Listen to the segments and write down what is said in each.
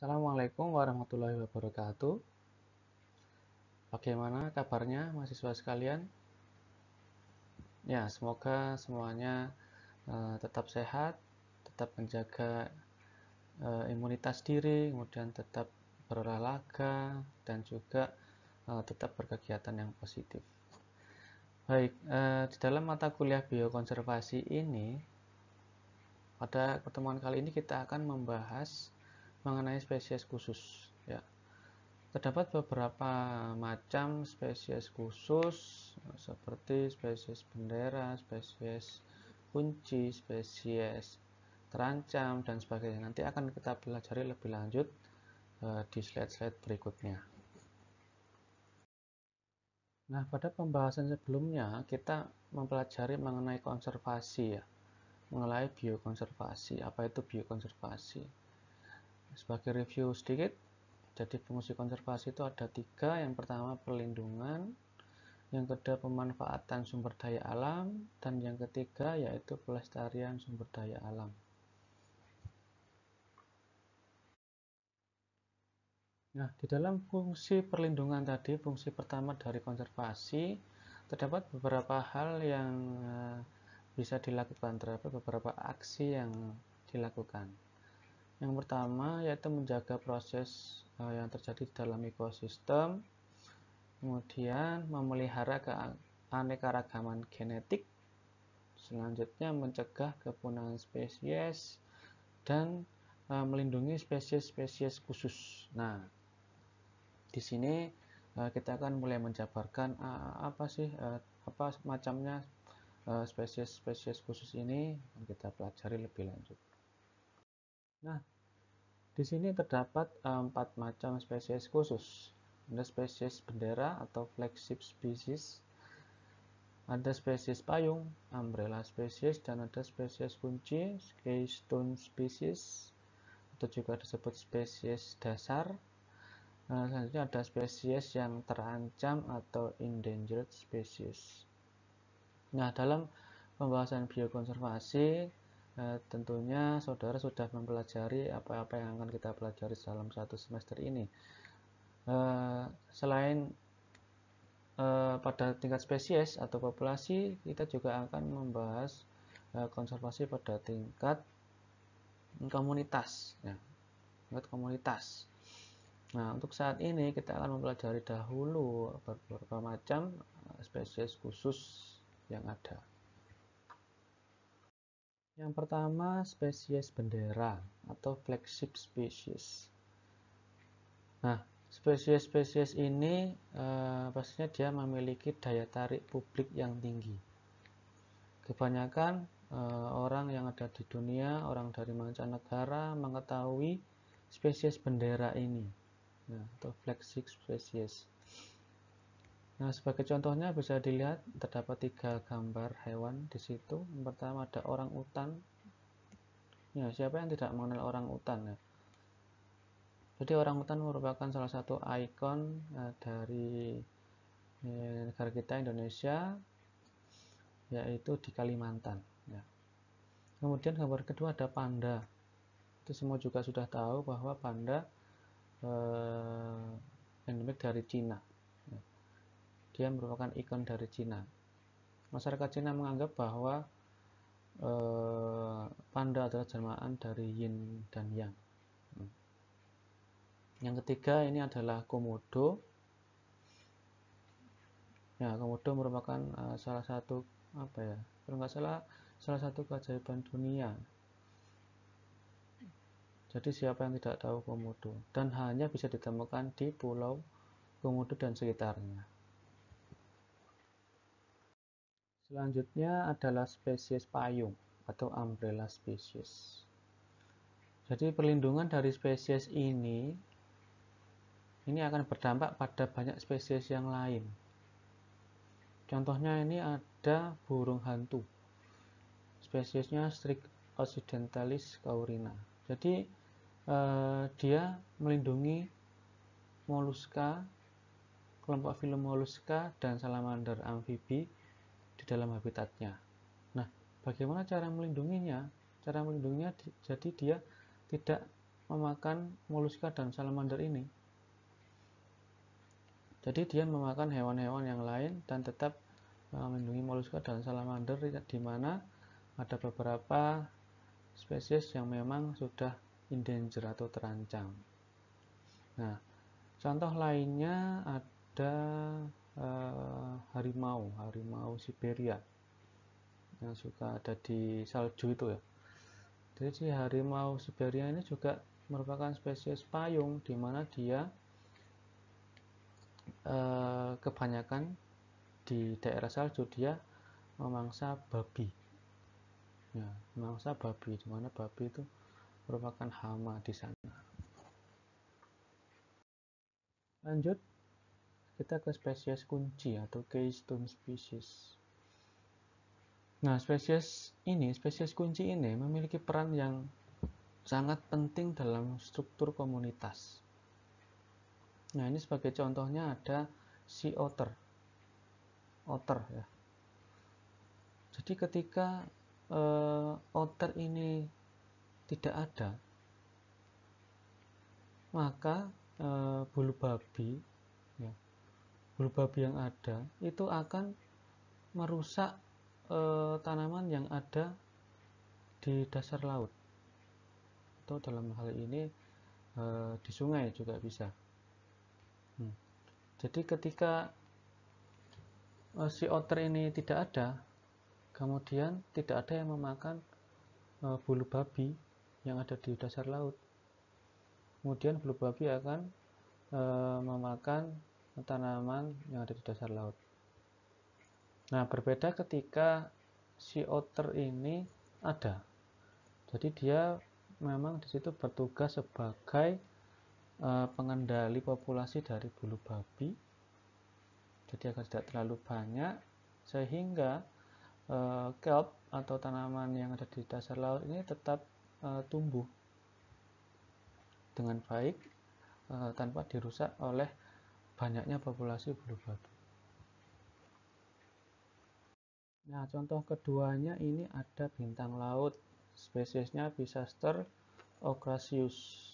Assalamualaikum warahmatullahi wabarakatuh. Bagaimana kabarnya mahasiswa sekalian? Ya, semoga semuanya uh, tetap sehat, tetap menjaga uh, imunitas diri, kemudian tetap berolahraga dan juga uh, tetap berkegiatan yang positif. Baik, uh, di dalam mata kuliah biokonservasi ini, pada pertemuan kali ini kita akan membahas mengenai spesies khusus ya. Terdapat beberapa macam spesies khusus seperti spesies bendera, spesies kunci, spesies terancam dan sebagainya. Nanti akan kita pelajari lebih lanjut eh, di slide-slide berikutnya. Nah, pada pembahasan sebelumnya kita mempelajari mengenai konservasi ya, mengenai biokonservasi. Apa itu biokonservasi? sebagai review sedikit jadi fungsi konservasi itu ada tiga yang pertama perlindungan yang kedua pemanfaatan sumber daya alam dan yang ketiga yaitu pelestarian sumber daya alam Nah, di dalam fungsi perlindungan tadi, fungsi pertama dari konservasi, terdapat beberapa hal yang eh, bisa dilakukan, terdapat beberapa aksi yang dilakukan. Yang pertama yaitu menjaga proses uh, yang terjadi dalam ekosistem, kemudian memelihara keanekaragaman genetik, selanjutnya mencegah kepunahan spesies dan uh, melindungi spesies-spesies khusus. Nah, di sini uh, kita akan mulai menjabarkan uh, apa sih uh, apa macamnya spesies-spesies khusus ini yang kita pelajari lebih lanjut. Nah, di sini terdapat eh, empat macam spesies khusus. Ada spesies bendera atau flagship species, ada spesies payung, umbrella species, dan ada spesies kunci, keystone species, atau juga disebut spesies dasar. Nah, selanjutnya ada spesies yang terancam atau endangered species. Nah, dalam pembahasan biokonservasi Eh, tentunya saudara sudah mempelajari apa-apa yang akan kita pelajari dalam satu semester ini. Eh, selain eh, pada tingkat spesies atau populasi, kita juga akan membahas konservasi pada tingkat komunitas. Ya, tingkat komunitas. Nah, untuk saat ini kita akan mempelajari dahulu beberapa macam spesies khusus yang ada. Yang pertama, spesies bendera atau flagship species. Nah, spesies-spesies ini eh, pastinya dia memiliki daya tarik publik yang tinggi. Kebanyakan eh, orang yang ada di dunia, orang dari mancanegara mengetahui spesies bendera ini, nah, atau flagship species. Nah, sebagai contohnya bisa dilihat terdapat tiga gambar hewan di situ. Yang pertama ada orang utan. Ya, siapa yang tidak mengenal orang utan ya? Jadi orang utan merupakan salah satu ikon eh, dari eh, negara kita Indonesia yaitu di Kalimantan ya. Kemudian gambar kedua ada panda. Itu semua juga sudah tahu bahwa panda eh, endemik dari Cina dia merupakan ikon dari Cina. Masyarakat Cina menganggap bahwa eh, panda adalah jelmaan dari Yin dan Yang. Yang ketiga ini adalah komodo. Ya, komodo merupakan eh, salah satu apa ya? Kalau nggak salah salah satu keajaiban dunia. Jadi siapa yang tidak tahu komodo dan hanya bisa ditemukan di pulau komodo dan sekitarnya. Selanjutnya adalah spesies payung atau umbrella species. Jadi perlindungan dari spesies ini ini akan berdampak pada banyak spesies yang lain. Contohnya ini ada burung hantu. Spesiesnya Strix occidentalis caurina. Jadi eh, dia melindungi moluska, kelompok filum moluska dan salamander amfibi dalam habitatnya. Nah, bagaimana cara melindunginya? Cara melindunginya jadi dia tidak memakan moluska dan salamander ini. Jadi dia memakan hewan-hewan yang lain dan tetap e, melindungi moluska dan salamander di mana ada beberapa spesies yang memang sudah endanger atau terancam. Nah, contoh lainnya ada Eh, harimau, harimau Siberia yang suka ada di salju itu ya. Jadi si harimau Siberia ini juga merupakan spesies payung di mana dia eh, kebanyakan di daerah salju dia memangsa babi. Ya, memangsa babi, di mana babi itu merupakan hama di sana. Lanjut, kita ke spesies kunci atau keystone species. Nah, spesies ini, spesies kunci ini memiliki peran yang sangat penting dalam struktur komunitas. Nah, ini sebagai contohnya ada sea otter. Otter ya. Jadi ketika eh, otter ini tidak ada, maka eh, bulu babi babi yang ada itu akan merusak e, tanaman yang ada di dasar laut atau dalam hal ini e, di sungai juga bisa hmm. jadi ketika e, si otter ini tidak ada kemudian tidak ada yang memakan e, bulu babi yang ada di dasar laut kemudian bulu babi akan e, memakan tanaman yang ada di dasar laut. Nah, berbeda ketika si otter ini ada. Jadi dia memang di situ bertugas sebagai uh, pengendali populasi dari bulu babi. Jadi agar tidak terlalu banyak sehingga uh, kelp atau tanaman yang ada di dasar laut ini tetap uh, tumbuh dengan baik tanpa dirusak oleh banyaknya populasi bulu babi. Nah, contoh keduanya ini ada bintang laut. Spesiesnya Pisaster ocraceus.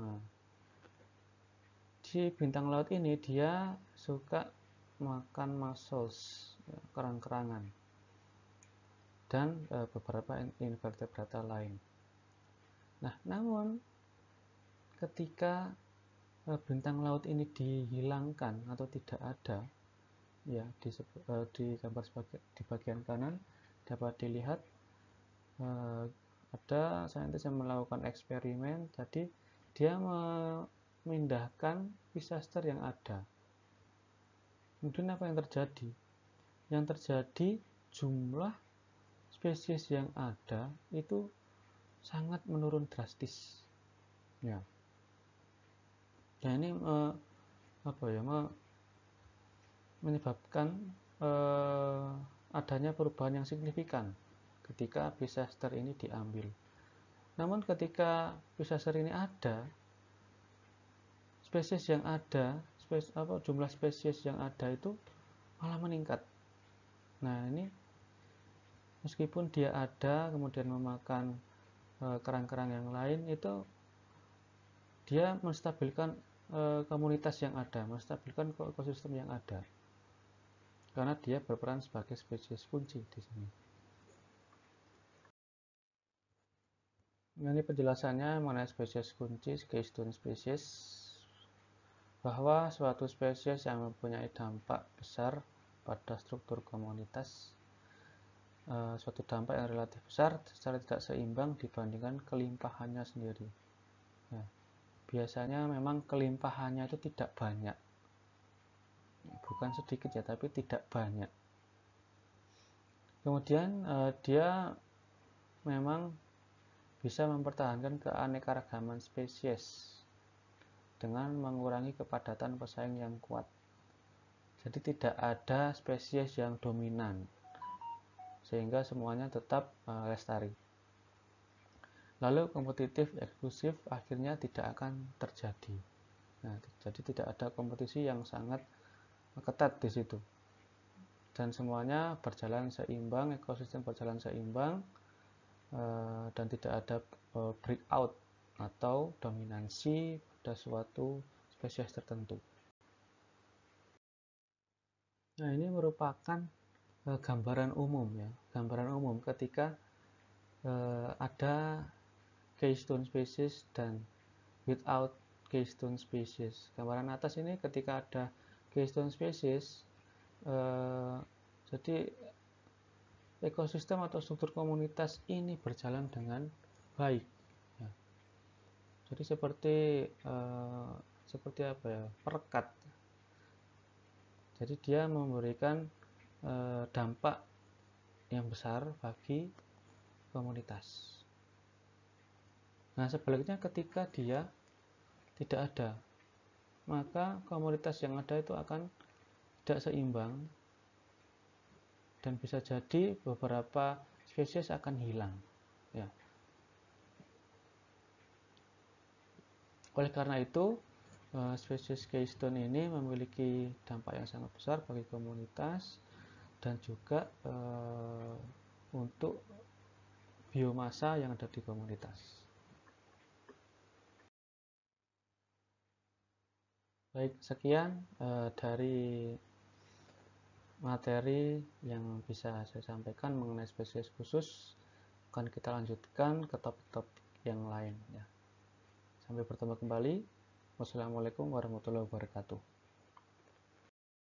Nah, di bintang laut ini dia suka makan mussels, ya, kerang-kerangan, dan e, beberapa invertebrata lain. Nah, namun ketika Eh, Bintang laut ini dihilangkan atau tidak ada ya di, uh, eh, di gambar sebagai, di bagian kanan dapat dilihat uh, ada saintis yang melakukan eksperimen jadi dia memindahkan pisaster yang ada kemudian apa yang terjadi yang terjadi jumlah spesies yang ada itu sangat menurun drastis ya dan nah, ini me, apa ya menyebabkan e, adanya perubahan yang signifikan ketika bisaster ini diambil. Namun ketika bisaster ini ada, spesies yang ada, spes, apa, jumlah spesies yang ada itu malah meningkat. Nah ini meskipun dia ada kemudian memakan e, kerang-kerang yang lain itu dia menstabilkan Eh, komunitas yang ada, menstabilkan ekosistem yang ada. Karena dia berperan sebagai spesies kunci di sini. ini penjelasannya mengenai spesies kunci, keystone spesies, bahwa suatu spesies yang mempunyai dampak besar pada struktur komunitas, eh, suatu dampak yang relatif besar secara tidak seimbang dibandingkan kelimpahannya sendiri. Nah, biasanya memang kelimpahannya itu tidak banyak bukan sedikit ya tapi tidak banyak kemudian eh, dia memang bisa mempertahankan keanekaragaman spesies dengan mengurangi kepadatan pesaing yang kuat jadi tidak ada spesies yang dominan sehingga semuanya tetap eh, lestari Lalu kompetitif eksklusif akhirnya tidak akan terjadi. Nah, jadi tidak ada kompetisi yang sangat ketat di situ. Dan semuanya berjalan seimbang, ekosistem berjalan seimbang, eh, dan tidak ada eh, breakout atau dominansi pada suatu spesies tertentu. Nah, ini merupakan eh, gambaran umum ya, gambaran umum ketika ada keystone species dan without keystone species. Gambaran atas ini ketika ada keystone species, eh, jadi ekosistem atau struktur komunitas ini berjalan dengan baik. Ya. Jadi seperti eh, seperti apa ya perekat. Jadi dia memberikan eh, dampak yang besar bagi komunitas. Nah, sebaliknya ketika dia tidak ada, maka komunitas yang ada itu akan tidak seimbang dan bisa jadi beberapa spesies akan hilang. Ya. Oleh karena itu, eh, spesies keystone ini memiliki dampak yang sangat besar bagi komunitas dan juga e, untuk biomasa yang ada di komunitas. Baik, sekian uh, dari materi yang bisa saya sampaikan mengenai spesies khusus. Akan kita lanjutkan ke topik-topik yang lain. Ya. Sampai bertemu kembali. Wassalamualaikum warahmatullahi wabarakatuh.